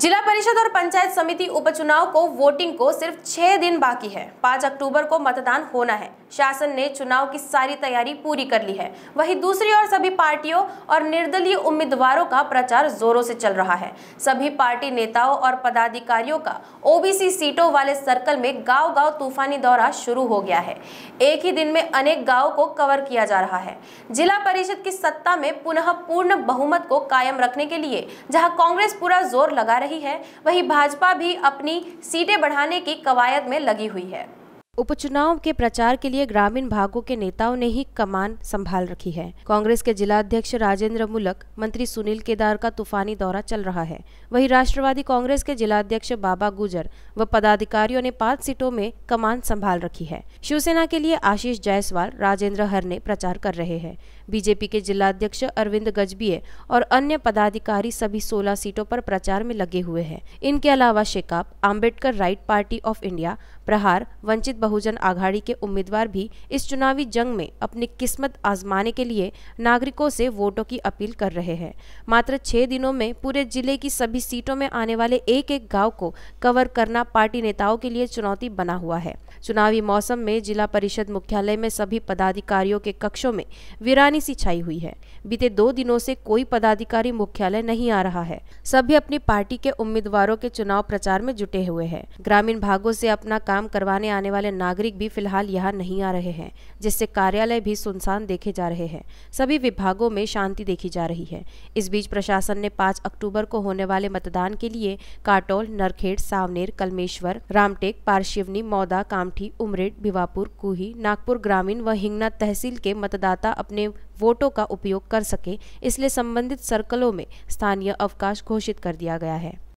जिला परिषद और पंचायत समिति उपचुनाव को वोटिंग को सिर्फ छह दिन बाकी है पांच अक्टूबर को मतदान होना है शासन ने चुनाव की सारी तैयारी पूरी कर ली है वहीं दूसरी ओर सभी पार्टियों और निर्दलीय उम्मीदवारों का प्रचार जोरों से चल रहा है सभी पार्टी नेताओं और पदाधिकारियों का ओबीसी सीटों वाले सर्कल में गाँव गाँव तूफानी दौरा शुरू हो गया है एक ही दिन में अनेक गाँव को कवर किया जा रहा है जिला परिषद की सत्ता में पुनः पूर्ण बहुमत को कायम रखने के लिए जहाँ कांग्रेस पूरा जोर लगा रही है वहीं भाजपा भी अपनी सीटें बढ़ाने की कवायद में लगी हुई है उपचुनाव के प्रचार के लिए ग्रामीण भागों के नेताओं ने ही कमान संभाल रखी है कांग्रेस के जिला अध्यक्ष राजेंद्र मुलक मंत्री सुनील केदार का तूफानी दौरा चल रहा है वहीं राष्ट्रवादी कांग्रेस के जिला अध्यक्ष बाबा गुजर व पदाधिकारियों ने पांच सीटों में कमान संभाल रखी है शिवसेना के लिए आशीष जायसवाल राजेंद्र हरने प्रचार कर रहे हैं बीजेपी के जिला अध्यक्ष अरविंद गजबीय और अन्य पदाधिकारी सभी सोलह सीटों पर प्रचार में लगे हुए है इनके अलावा Shekap Ambedkarite party of India Prahar Vanchit बहुजन आघाड़ी के उम्मीदवार भी इस चुनावी जंग में अपनी किस्मत आजमाने के लिए नागरिकों से वोटों की अपील कर रहे हैं मात्र छह दिनों में पूरे जिले की सभी सीटों में आने वाले एक एक गाँव को कवर करना पार्टी नेताओं के लिए चुनौती बना हुआ है चुनावी मौसम में जिला परिषद मुख्यालय में सभी पदाधिकारियों के कक्षों में वीरानी सी छाई हुई है बीते दो दिनों से कोई पदाधिकारी मुख्यालय नहीं आ रहा है सभी अपनी पार्टी के उम्मीदवारों के चुनाव प्रचार में जुटे हुए हैं ग्रामीण भागों से अपना काम काम करवाने आने वाले नागरिक भी फिलहाल यहाँ नहीं आ रहे हैं जिससे कार्यालय भी सुनसान देखे जा रहे हैं सभी विभागों में शांति देखी जा रही है इस बीच प्रशासन ने पाँच अक्टूबर को होने वाले मतदान के लिए काटोल नरखेड़ सावनेर कलमेश्वर रामटेक पारशिवनी मौदा कामठी उमरेड भिवापुर कुही नागपुर ग्रामीण व हिंगना तहसील के मतदाता अपने वोटों का उपयोग कर सके इसलिए संबंधित सर्कलों में स्थानीय अवकाश घोषित कर दिया गया है